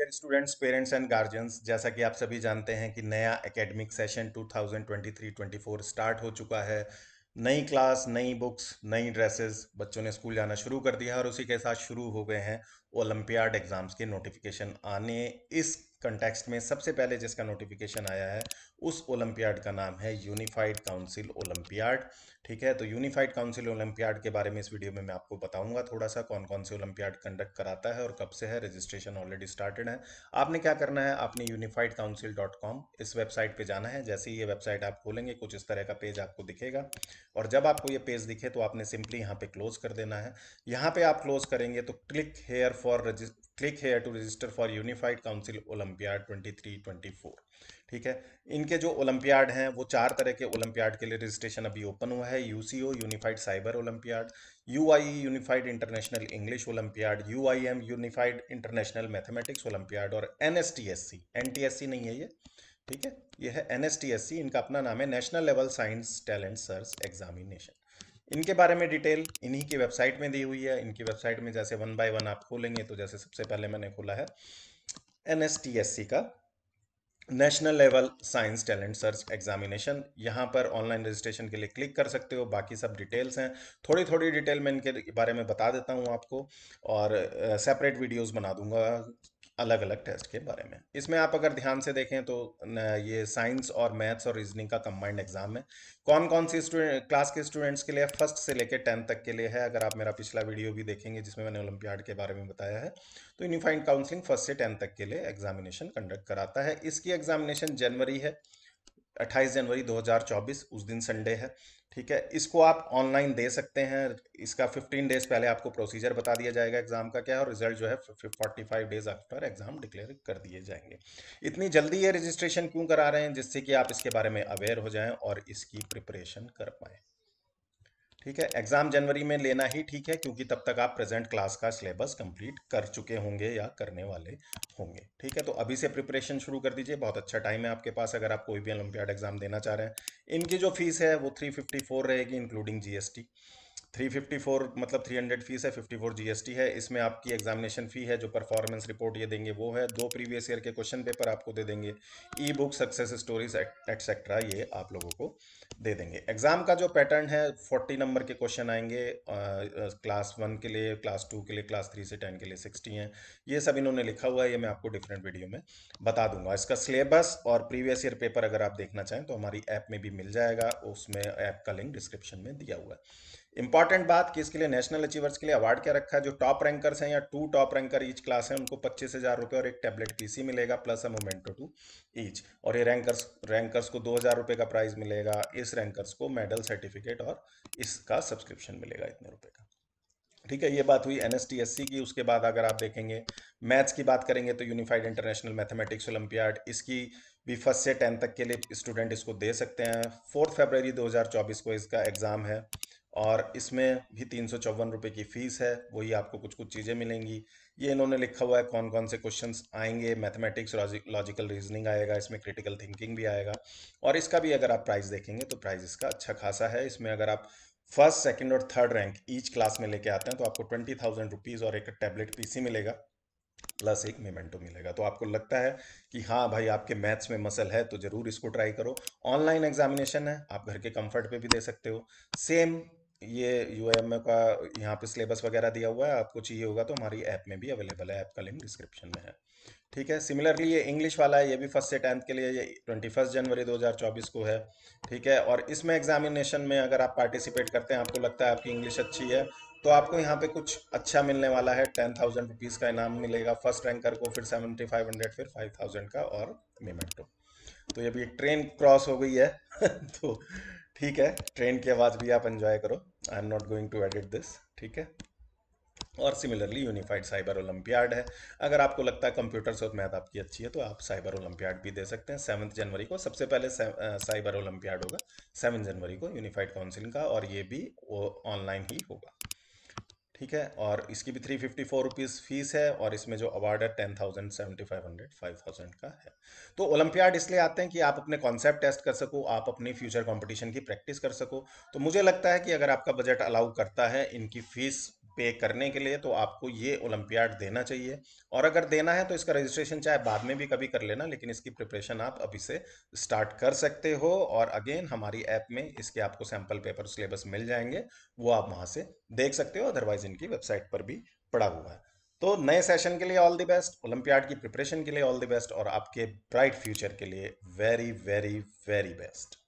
dear students parents and guardians जैसा कि आप सभी जानते हैं कि नया एकेडमिक सेशन 2023-24 स्टार्ट हो चुका है नई क्लास नई बुक्स नई ड्रेसेस बच्चों ने स्कूल जाना शुरू कर दिया है और उसी के साथ शुरू हो गए हैं ओलंपियाड एग्ज़ाम्स के नोटिफिकेशन आने इस कंटेक्स्ट में सबसे पहले जिसका नोटिफिकेशन आया है उस ओलंपियाड का नाम है यूनिफाइड काउंसिल ओलंपियाड ठीक है तो यूनिफाइड काउंसिल ओलंपियाड के बारे में इस वीडियो में मैं आपको बताऊंगा थोड़ा सा कौन कौन से ओलंपियाड कंडक्ट कराता है और कब से है रजिस्ट्रेशन ऑलरेडी स्टार्टेड है आपने क्या करना है आपने यूनिफाइड काउंसिल डॉट कॉम इस वेबसाइट पर जाना है जैसे ही ये वेबसाइट आप खोलेंगे कुछ इस तरह का पेज आपको दिखेगा और जब आपको ये पेज दिखे तो आपने सिंपली यहाँ पे क्लोज कर देना है यहाँ पे आप क्लोज करेंगे तो click here for click here to register for unified council olympiad 2324 ठीक है इनके जो ओलंपियाड हैं वो चार तरह के ओलंपियाड के लिए रजिस्ट्रेशन अभी ओपन हुआ है U C O unified cyber olympiad U UIE unified international English olympiad U I M unified international mathematics olympiad और N N S S T T C S C नहीं है ये ठीक है ये है N S S T C इनका अपना नाम है national level science talent search examination इनके बारे में डिटेल इन्हीं की वेबसाइट में दी हुई है इनकी वेबसाइट में जैसे वन बाय वन आप खोलेंगे तो जैसे सबसे पहले मैंने खोला है एन का national level science talent search examination यहाँ पर ऑनलाइन रजिस्ट्रेशन के लिए क्लिक कर सकते हो बाकी सब डिटेल्स हैं थोड़ी थोड़ी डिटेल मैं इनके बारे में बता देता हूँ आपको और सेपरेट वीडियोस बना दूंगा अलग अलग टेस्ट के बारे में इसमें आप अगर ध्यान से देखें तो ये साइंस और मैथ्स और रीजनिंग का कंबाइंड एग्जाम है कौन कौन सी स्टूडेंट क्लास के स्टूडेंट्स के लिए फर्स्ट से लेकर टेंथ तक के लिए है अगर आप मेरा पिछला वीडियो भी देखेंगे जिसमें मैंने ओलंपियाड के बारे में बताया है तो यूनिफाइंड काउंसिलिंग फर्स्ट से टेंथ तक के लिए एग्जामिनेशन कंडक्ट कराता है इसकी एग्जामिनेशन जनवरी है 28 जनवरी 2024 उस दिन संडे है ठीक है इसको आप ऑनलाइन दे सकते हैं इसका 15 डेज पहले आपको प्रोसीजर बता दिया जाएगा एग्जाम का क्या है और रिजल्ट जो है 45 डेज आफ्टर एग्जाम डिक्लेयर कर दिए जाएंगे इतनी जल्दी ये रजिस्ट्रेशन क्यों करा रहे हैं जिससे कि आप इसके बारे में अवेयर हो जाएं और इसकी प्रिपरेशन कर पाएँ ठीक है एग्ज़ाम जनवरी में लेना ही ठीक है क्योंकि तब तक आप प्रेजेंट क्लास का सिलेबस कंप्लीट कर चुके होंगे या करने वाले होंगे ठीक है तो अभी से प्रिपरेशन शुरू कर दीजिए बहुत अच्छा टाइम है आपके पास अगर आप कोई भी ओलंपियाड एग्ज़ाम देना चाह रहे हैं इनकी जो फीस है वो थ्री फिफ्टी फोर रहेगी including GST three fifty four मतलब थ्री हंड्रेड फीस है फिफ्टी फोर जीएसटी है इसमें आपकी एग्जामिनेशन फी है जो परफॉर्मेंस रिपोर्ट ये देंगे वो है दो प्रीवियस ईयर के क्वेश्चन पेपर आपको दे देंगे e book success stories etcetera ये आप लोगों को दे देंगे एग्जाम का जो पैटर्न है फोर्टी नंबर के क्वेश्चन आएंगे क्लास वन के लिए क्लास टू के लिए क्लास थ्री से टेन के लिए सिक्सटी हैं ये सब इन्होंने लिखा हुआ है ये मैं आपको डिफरेंट वीडियो में बता दूंगा इसका सिलेबस और प्रीवियस ईयर पेपर अगर आप देखना चाहें तो हमारी ऐप में भी मिल जाएगा उसमें ऐप का लिंक डिस्क्रिप्शन में दिया हुआ है इंपॉर्टेंट बात कि इसके लिए नेशनल अचीवर्स के लिए अवार्ड क्या रखा है जो टॉप रैंकर्स हैं या two top ranker each class है उनको पच्चीस हजार रुपये और एक टैबलेट पीसी मिलेगा plus a memento to each और ये रैंकर्स रैंकर्स को दो हजार रुपये का प्राइज मिलेगा इस रैंकर्स को मेडल सर्टिफिकेट और इसका सब्सक्रिप्शन मिलेगा इतने रुपये का ठीक है ये बात हुई एन की उसके बाद अगर आप देखेंगे मैथ्स की बात करेंगे तो यूनिफाइड इंटरनेशनल मैथमेटिक्स ओलंपियाड इसकी भी फर्स्ट से टेंथ तक के लिए स्टूडेंट इसको दे सकते हैं फोर्थ फरवरी 2024 को इसका एग्ज़ाम है और इसमें भी तीन सौ चौवन रुपये की फ़ीस है वही आपको कुछ कुछ चीज़ें मिलेंगी ये इन्होंने लिखा हुआ है कौन कौन से क्वेश्चंस आएंगे मैथमेटिक्स लॉजिकल रीजनिंग आएगा इसमें क्रिटिकल थिंकिंग भी आएगा और इसका भी अगर आप प्राइस देखेंगे तो प्राइस इसका अच्छा खासा है इसमें अगर आप फर्स्ट सेकेंड और थर्ड रैंक ईच क्लास में लेके आते हैं तो आपको ट्वेंटी थाउजेंड रुपीज़ और एक टैबलेट सी मिलेगा प्लस एक मेमेंटो मिलेगा तो आपको लगता है कि हाँ भाई आपके मैथ्स में मसल है तो ज़रूर इसको ट्राई करो ऑनलाइन एग्जामिनेशन है आप घर के कंफर्ट पे भी दे सकते हो सेम ये यू एम का यहाँ पे सिलेबस वगैरह दिया हुआ है आपको चाहिए होगा तो हमारी ऐप में भी अवेलेबल है ऐप का लिंक डिस्क्रिप्शन में है ठीक है सिमिलरली ये इंग्लिश वाला है ये भी फर्स्ट से टेंथ के लिए ये ट्वेंटी फर्स्ट जनवरी 2024 को है ठीक है और इसमें एग्जामिनेशन में अगर आप पार्टिसिपेट करते हैं आपको लगता है आपकी इंग्लिश अच्छी है तो आपको यहाँ पे कुछ अच्छा मिलने वाला है टेन थाउजेंड रुपीज़ का इनाम मिलेगा फर्स्ट रैंकर को फिर सेवेंटी फाइव हंड्रेड फिर फाइव थाउजेंड का और मेमेंटो तो ये भी एक ट्रेन क्रॉस हो गई है तो ठीक है ट्रेन की आवाज़ भी आप एंजॉय करो I am not going to edit this ठीक है और सिमिलरली यूनिफाइड साइबर ओलंपियाड है अगर आपको लगता है कंप्यूटर्स और मैथ आपकी अच्छी है तो आप साइबर ओलंपियाड भी दे सकते हैं सेवन्थ जनवरी को सबसे पहले साइबर ओलंपियाड होगा सेवन जनवरी को यूनिफाइड काउंसिल का और ये भी ऑनलाइन ही होगा ठीक है और इसकी भी three fifty four rupees fees है और इसमें जो अवार्ड है ten thousand seventy five hundred five thousand का है तो ओलंपियाड इसलिए आते हैं कि आप अपने कॉन्सेप्ट टेस्ट कर सको आप अपनी फ्यूचर कंपटीशन की प्रैक्टिस कर सको तो मुझे लगता है कि अगर आपका बजट अलाउ करता है इनकी फीस पे करने के लिए तो आपको ये ओलंपियाड देना चाहिए और अगर देना है तो इसका रजिस्ट्रेशन चाहे बाद में भी कभी कर लेना लेकिन इसकी प्रिपरेशन आप अभी से स्टार्ट कर सकते हो और अगेन हमारी ऐप में इसके आपको सैम्पल पेपर सिलेबस मिल जाएंगे वो आप वहाँ से देख सकते हो अदरवाइज इनकी वेबसाइट पर भी पड़ा हुआ है तो नए सेशन के लिए ऑल द बेस्ट ओलंपियाड की प्रिपरेशन के लिए ऑल द बेस्ट और आपके ब्राइट फ्यूचर के लिए वेरी वेरी वेरी बेस्ट